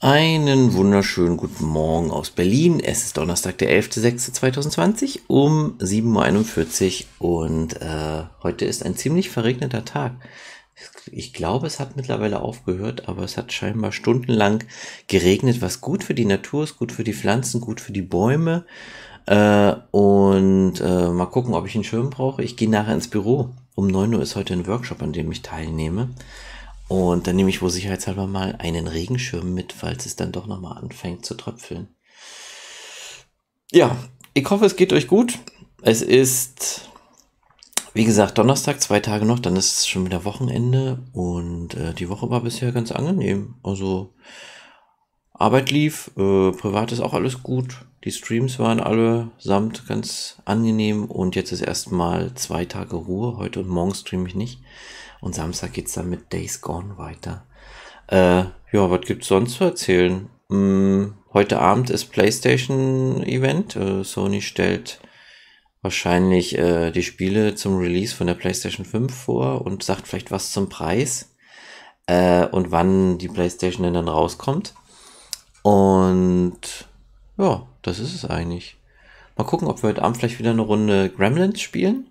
Einen wunderschönen guten Morgen aus Berlin. Es ist Donnerstag, der 11.06.2020 um 7.41 Uhr und äh, heute ist ein ziemlich verregneter Tag. Ich glaube, es hat mittlerweile aufgehört, aber es hat scheinbar stundenlang geregnet, was gut für die Natur ist, gut für die Pflanzen, gut für die Bäume. Äh, und äh, mal gucken, ob ich einen Schirm brauche. Ich gehe nachher ins Büro. Um 9 Uhr ist heute ein Workshop, an dem ich teilnehme. Und dann nehme ich wohl sicherheitshalber mal einen Regenschirm mit, falls es dann doch nochmal anfängt zu tröpfeln. Ja, ich hoffe, es geht euch gut. Es ist, wie gesagt, Donnerstag, zwei Tage noch, dann ist es schon wieder Wochenende und äh, die Woche war bisher ganz angenehm. Also Arbeit lief, äh, privat ist auch alles gut. Die Streams waren allesamt ganz angenehm und jetzt ist erstmal zwei Tage Ruhe. Heute und morgen streame ich nicht. Und Samstag geht's dann mit Days Gone weiter. Äh, ja, was gibt's sonst zu erzählen? Hm, heute Abend ist PlayStation Event. Äh, Sony stellt wahrscheinlich äh, die Spiele zum Release von der PlayStation 5 vor und sagt vielleicht was zum Preis äh, und wann die PlayStation denn dann rauskommt. Und ja, das ist es eigentlich. Mal gucken, ob wir heute Abend vielleicht wieder eine Runde Gremlins spielen.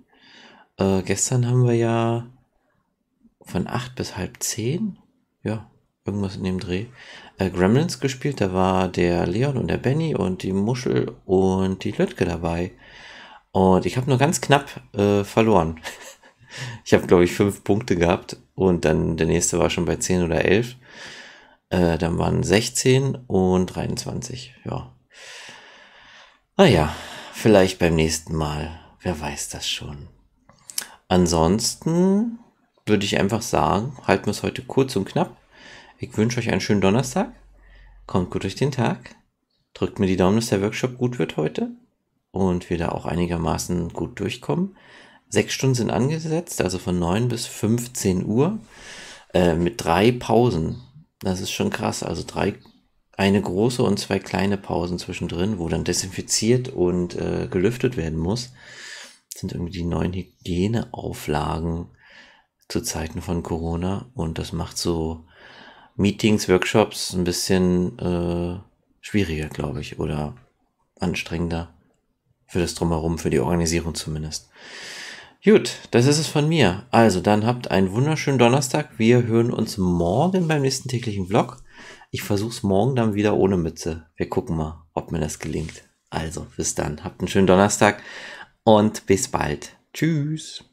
Äh, gestern haben wir ja von 8 bis halb 10, ja, irgendwas in dem Dreh, äh, Gremlins gespielt. Da war der Leon und der Benny und die Muschel und die Lütke dabei. Und ich habe nur ganz knapp äh, verloren. ich habe, glaube ich, fünf Punkte gehabt und dann der nächste war schon bei 10 oder 11. Äh, dann waren 16 und 23, ja naja, vielleicht beim nächsten Mal. Wer weiß das schon. Ansonsten würde ich einfach sagen, halten wir es heute kurz und knapp. Ich wünsche euch einen schönen Donnerstag. Kommt gut durch den Tag. Drückt mir die Daumen, dass der Workshop gut wird heute und wir da auch einigermaßen gut durchkommen. Sechs Stunden sind angesetzt, also von 9 bis 15 Uhr äh, mit drei Pausen. Das ist schon krass. Also drei eine große und zwei kleine Pausen zwischendrin, wo dann desinfiziert und äh, gelüftet werden muss. Das sind irgendwie die neuen Hygieneauflagen zu Zeiten von Corona und das macht so Meetings, Workshops ein bisschen äh, schwieriger, glaube ich, oder anstrengender für das Drumherum, für die Organisierung zumindest. Gut, das ist es von mir. Also, dann habt einen wunderschönen Donnerstag. Wir hören uns morgen beim nächsten täglichen Vlog. Ich versuch's morgen dann wieder ohne Mütze. Wir gucken mal, ob mir das gelingt. Also, bis dann. Habt einen schönen Donnerstag und bis bald. Tschüss.